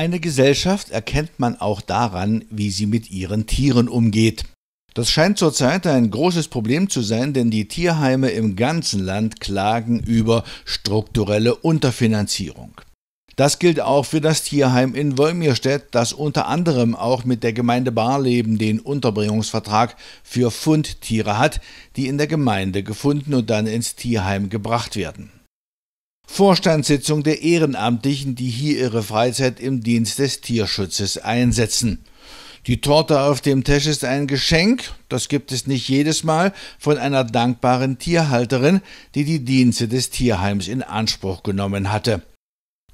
Eine Gesellschaft erkennt man auch daran, wie sie mit ihren Tieren umgeht. Das scheint zurzeit ein großes Problem zu sein, denn die Tierheime im ganzen Land klagen über strukturelle Unterfinanzierung. Das gilt auch für das Tierheim in Wolmirstedt, das unter anderem auch mit der Gemeinde Barleben den Unterbringungsvertrag für Fundtiere hat, die in der Gemeinde gefunden und dann ins Tierheim gebracht werden. Vorstandssitzung der Ehrenamtlichen, die hier ihre Freizeit im Dienst des Tierschutzes einsetzen. Die Torte auf dem Tisch ist ein Geschenk, das gibt es nicht jedes Mal, von einer dankbaren Tierhalterin, die die Dienste des Tierheims in Anspruch genommen hatte.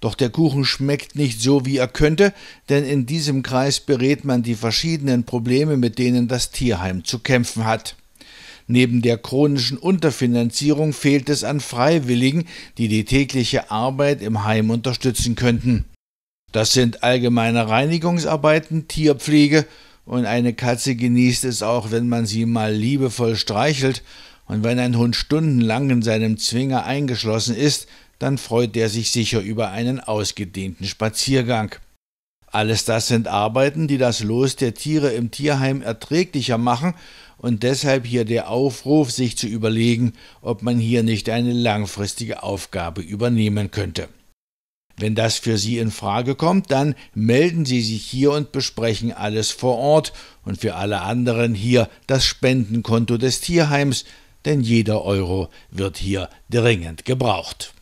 Doch der Kuchen schmeckt nicht so, wie er könnte, denn in diesem Kreis berät man die verschiedenen Probleme, mit denen das Tierheim zu kämpfen hat. Neben der chronischen Unterfinanzierung fehlt es an Freiwilligen, die die tägliche Arbeit im Heim unterstützen könnten. Das sind allgemeine Reinigungsarbeiten, Tierpflege und eine Katze genießt es auch, wenn man sie mal liebevoll streichelt und wenn ein Hund stundenlang in seinem Zwinger eingeschlossen ist, dann freut er sich sicher über einen ausgedehnten Spaziergang. Alles das sind Arbeiten, die das Los der Tiere im Tierheim erträglicher machen und deshalb hier der Aufruf, sich zu überlegen, ob man hier nicht eine langfristige Aufgabe übernehmen könnte. Wenn das für Sie in Frage kommt, dann melden Sie sich hier und besprechen alles vor Ort und für alle anderen hier das Spendenkonto des Tierheims, denn jeder Euro wird hier dringend gebraucht.